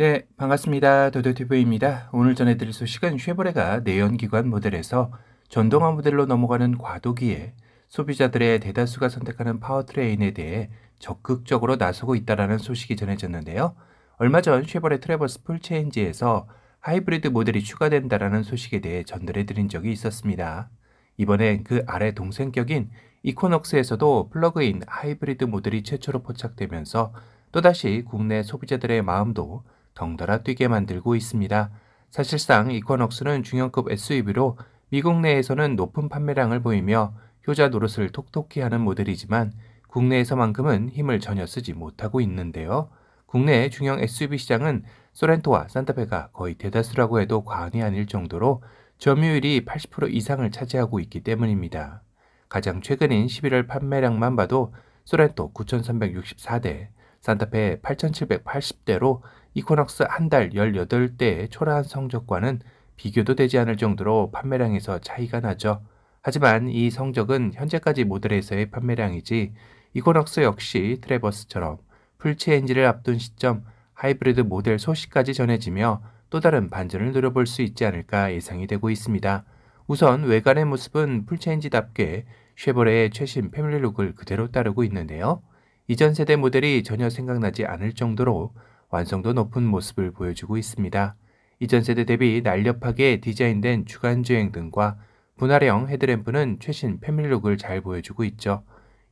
네, 반갑습니다. 도도TV입니다. 오늘 전해드릴 소식은 쉐보레가 내연기관 모델에서 전동화 모델로 넘어가는 과도기에 소비자들의 대다수가 선택하는 파워트레인에 대해 적극적으로 나서고 있다는 소식이 전해졌는데요. 얼마 전 쉐보레 트래버스 풀체인지에서 하이브리드 모델이 추가된다라는 소식에 대해 전달해드린 적이 있었습니다. 이번엔 그 아래 동생격인 이코넉스에서도 플러그인 하이브리드 모델이 최초로 포착되면서 또다시 국내 소비자들의 마음도 덩달아 뛰게 만들고 있습니다. 사실상 이코넉스는 중형급 SUV로 미국 내에서는 높은 판매량을 보이며 효자 노릇을 톡톡히 하는 모델이지만 국내에서만큼은 힘을 전혀 쓰지 못하고 있는데요. 국내 중형 SUV 시장은 소렌토와 산타페가 거의 대다수라고 해도 과언이 아닐 정도로 점유율이 80% 이상을 차지하고 있기 때문입니다. 가장 최근인 11월 판매량만 봐도 소렌토 9,364대, 산타페 8,780대로 이코넉스 한 달 18대의 초라한 성적과는 비교도 되지 않을 정도로 판매량에서 차이가 나죠. 하지만 이 성적은 현재까지 모델에서의 판매량이지 이코넉스 역시 트레버스처럼 풀체 인지를 앞둔 시점 하이브리드 모델 소식까지 전해지며 또 다른 반전을 노려볼 수 있지 않을까 예상이 되고 있습니다. 우선 외관의 모습은 풀체인지답게 쉐보레의 최신 패밀리룩을 그대로 따르고 있는데요. 이전 세대 모델이 전혀 생각나지 않을 정도로 완성도 높은 모습을 보여주고 있습니다. 이전 세대 대비 날렵하게 디자인된 주간주행 등과 분할형 헤드램프는 최신 패밀리룩을 잘 보여주고 있죠.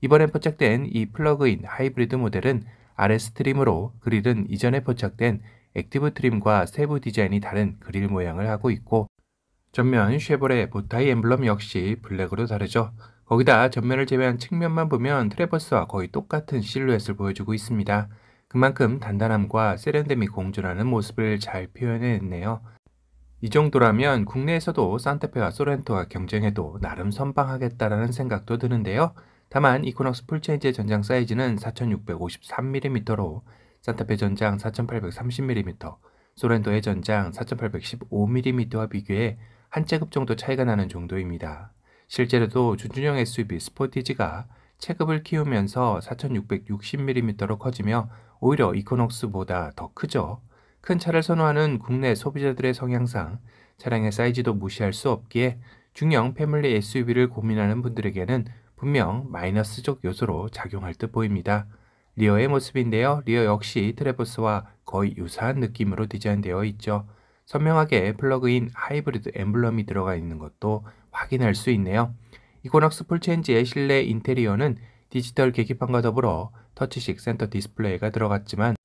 이번에 포착된 이 플러그인 하이브리드 모델은 RS 트림으로 그릴은 이전에 포착된 액티브 트림과 세부 디자인이 다른 그릴 모양을 하고 있고 전면 쉐보레 보타이 엠블럼 역시 블랙으로 다르죠. 거기다 전면을 제외한 측면만 보면 트래버스와 거의 똑같은 실루엣을 보여주고 있습니다. 그만큼 단단함과 세련됨이 공존하는 모습을 잘 표현해냈네요. 이 정도라면 국내에서도 산타페와 소렌토가 경쟁해도 나름 선방하겠다라는 생각도 드는데요. 다만 이코노스 풀체인지의 전장 사이즈는 4653mm로 산타페 전장 4830mm, 소렌토의 전장 4815mm와 비교해 한 체급 정도 차이가 나는 정도입니다. 실제로도 준준형 SUV 스포티지가 체급을 키우면서 4660mm로 커지며 오히려 이코녹스보다 더 크죠. 큰 차를 선호하는 국내 소비자들의 성향상 차량의 사이즈도 무시할 수 없기에 중형 패밀리 SUV를 고민하는 분들에게는 분명 마이너스적 요소로 작용할 듯 보입니다. 리어의 모습인데요. 리어 역시 트레버스와 거의 유사한 느낌으로 디자인되어 있죠. 선명하게 플러그인 하이브리드 엠블럼이 들어가 있는 것도 확인할 수 있네요. 이코낙스 풀체인지의 실내 인테리어는 디지털 계기판과 더불어 터치식 센터 디스플레이가 들어갔지만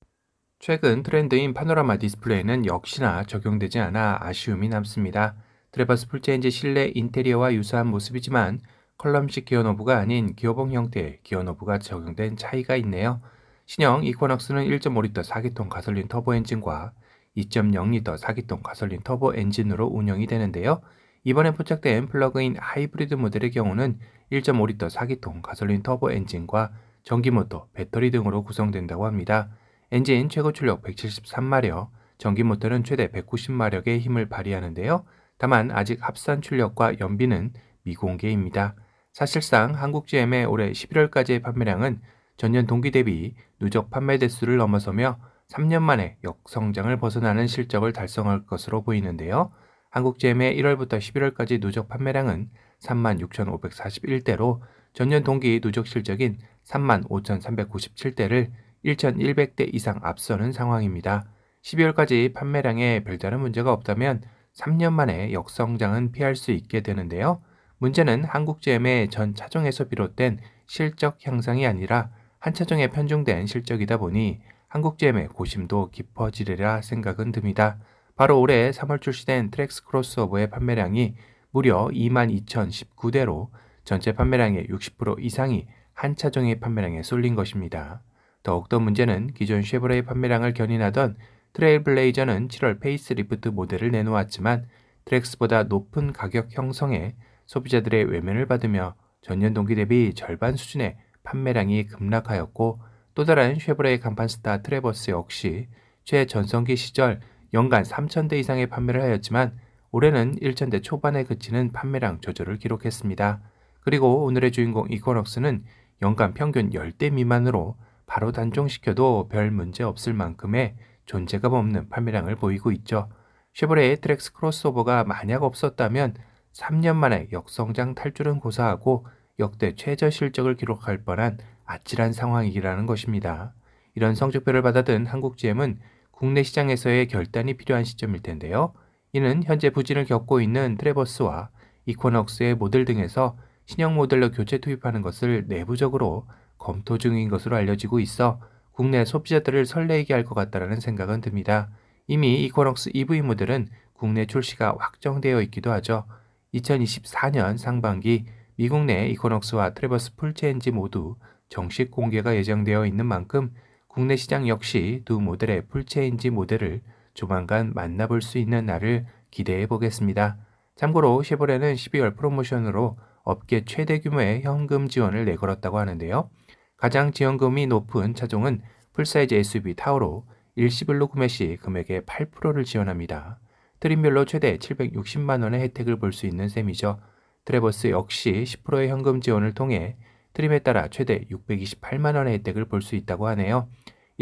최근 트렌드인 파노라마 디스플레이는 역시나 적용되지 않아 아쉬움이 남습니다. 드레바스 풀체인지 실내 인테리어와 유사한 모습이지만 컬럼식 기어노브가 아닌 기어봉 형태의 기어노브가 적용된 차이가 있네요. 신형 이코낙스는 1 5리 4기통 가솔린 터보 엔진과 2 0리 4기통 가솔린 터보 엔진으로 운영이 되는데요. 이번에 포착된 플러그인 하이브리드 모델의 경우는 1.5리터 4기통 가솔린 터보 엔진과 전기모터, 배터리 등으로 구성된다고 합니다. 엔진 최고 출력 173마력, 전기모터는 최대 190마력의 힘을 발휘하는데요. 다만 아직 합산 출력과 연비는 미공개입니다. 사실상 한국 GM의 올해 11월까지의 판매량은 전년 동기 대비 누적 판매 대수를 넘어서며 3년 만에 역성장을 벗어나는 실적을 달성할 것으로 보이는데요. 한국GM의 1월부터 11월까지 누적 판매량은 36,541대로 전년 동기 누적 실적인 35,397대를 1,100대 이상 앞서는 상황입니다. 12월까지 판매량에 별다른 문제가 없다면 3년 만에 역성장은 피할 수 있게 되는데요. 문제는 한국GM의 전 차종에서 비롯된 실적 향상이 아니라 한 차종에 편중된 실적이다 보니 한국GM의 고심도 깊어지리라 생각은 듭니다. 바로 올해 3월 출시된 트랙스 크로스오버의 판매량이 무려 22,019대로 전체 판매량의 60% 이상이 한 차종의 판매량에 쏠린 것입니다. 더욱더 문제는 기존 쉐보레의 판매량을 견인하던 트레일블레이저는 7월 페이스리프트 모델을 내놓았지만 트렉스보다 높은 가격 형성에 소비자들의 외면을 받으며 전년 동기 대비 절반 수준의 판매량이 급락하였고 또 다른 쉐보레의 간판 스타 트레버스 역시 최전성기 시절 연간 3,000대 이상의 판매를 하였지만 올해는 1,000대 초반에 그치는 판매량 조절을 기록했습니다. 그리고 오늘의 주인공 이코넉스는 연간 평균 10대 미만으로 바로 단종시켜도 별 문제 없을 만큼의 존재감 없는 판매량을 보이고 있죠. 쉐보레의 트렉스 크로스오버가 만약 없었다면 3년 만에 역성장 탈출은 고사하고 역대 최저 실적을 기록할 뻔한 아찔한 상황이라는 것입니다. 이런 성적표를 받아든 한국 GM은 국내 시장에서의 결단이 필요한 시점일 텐데요. 이는 현재 부진을 겪고 있는 트레버스와 이코넉스의 모델 등에서 신형 모델로 교체 투입하는 것을 내부적으로 검토 중인 것으로 알려지고 있어 국내 소비자들을 설레게할 것 같다라는 생각은 듭니다. 이미 이코넉스 EV 모델은 국내 출시가 확정되어 있기도 하죠. 2024년 상반기 미국 내 이코넉스와 트레버스 풀체인지 모두 정식 공개가 예정되어 있는 만큼 국내 시장 역시 두 모델의 풀체인지 모델을 조만간 만나볼 수 있는 날을 기대해 보겠습니다. 참고로 쉐보레는 12월 프로모션으로 업계 최대 규모의 현금 지원을 내걸었다고 하는데요. 가장 지원금이 높은 차종은 풀사이즈 SUV 타오로 일시불로 구매 시 금액의 8%를 지원합니다. 트림별로 최대 760만 원의 혜택을 볼 수 있는 셈이죠. 트레버스 역시 10%의 현금 지원을 통해 트림에 따라 최대 628만 원의 혜택을 볼 수 있다고 하네요.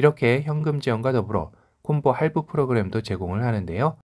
이렇게 현금 지원과 더불어 콤보 할부 프로그램도 제공을 하는데요.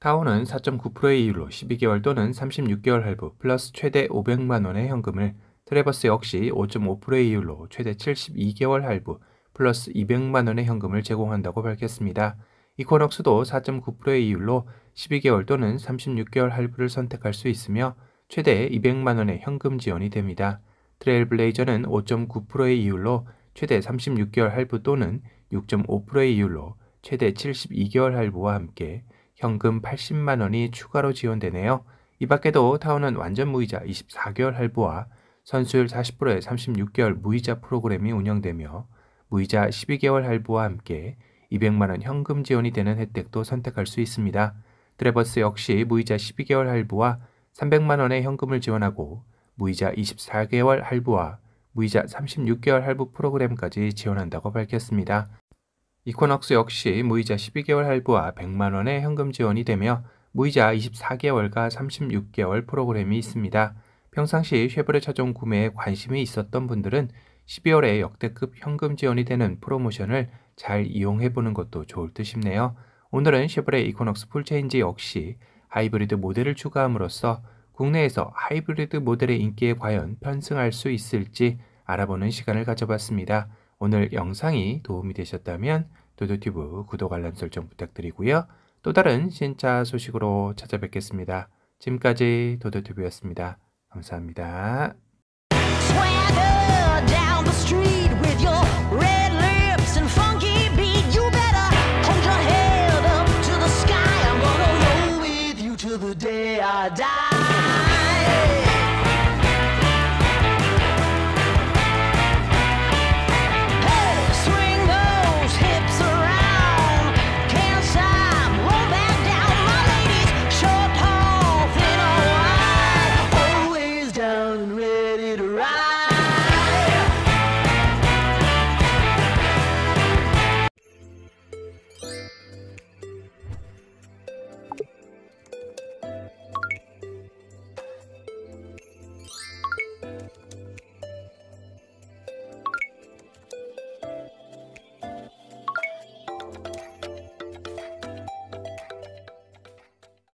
타원은 4.9%의 이율로 12개월 또는 36개월 할부 플러스 최대 500만 원의 현금을 트레버스 역시 5.5%의 이율로 최대 72개월 할부 플러스 200만 원의 현금을 제공한다고 밝혔습니다. 이코넉스도 4.9%의 이율로 12개월 또는 36개월 할부를 선택할 수 있으며 최대 200만 원의 현금 지원이 됩니다. 트레일블레이저는 5.9%의 이율로 최대 36개월 할부 또는 6.5%의 이율로 최대 72개월 할부와 함께 현금 80만 원이 추가로 지원되네요. 이 밖에도 타운은 완전 무이자 24개월 할부와 선수율 40%의 36개월 무이자 프로그램이 운영되며 무이자 12개월 할부와 함께 200만원 현금 지원이 되는 혜택도 선택할 수 있습니다. 드레버스 역시 무이자 12개월 할부와 300만원의 현금을 지원하고 무이자 24개월 할부와 무이자 36개월 할부 프로그램까지 지원한다고 밝혔습니다. 이코넉스 역시 무이자 12개월 할부와 100만원의 현금 지원이 되며 무이자 24개월과 36개월 프로그램이 있습니다. 평상시 쉐보레 차종 구매에 관심이 있었던 분들은 12월에 역대급 현금 지원이 되는 프로모션을 잘 이용해보는 것도 좋을 듯 싶네요. 오늘은 쉐보레 이코넉스 풀체인지 역시 하이브리드 모델을 추가함으로써 국내에서 하이브리드 모델의 인기에 과연 편승할 수 있을지 알아보는 시간을 가져봤습니다. 오늘 영상이 도움이 되셨다면 도도튜브 구독 알람 설정 부탁드리고요. 또 다른 신차 소식으로 찾아뵙겠습니다. 지금까지 도도튜브였습니다. 감사합니다.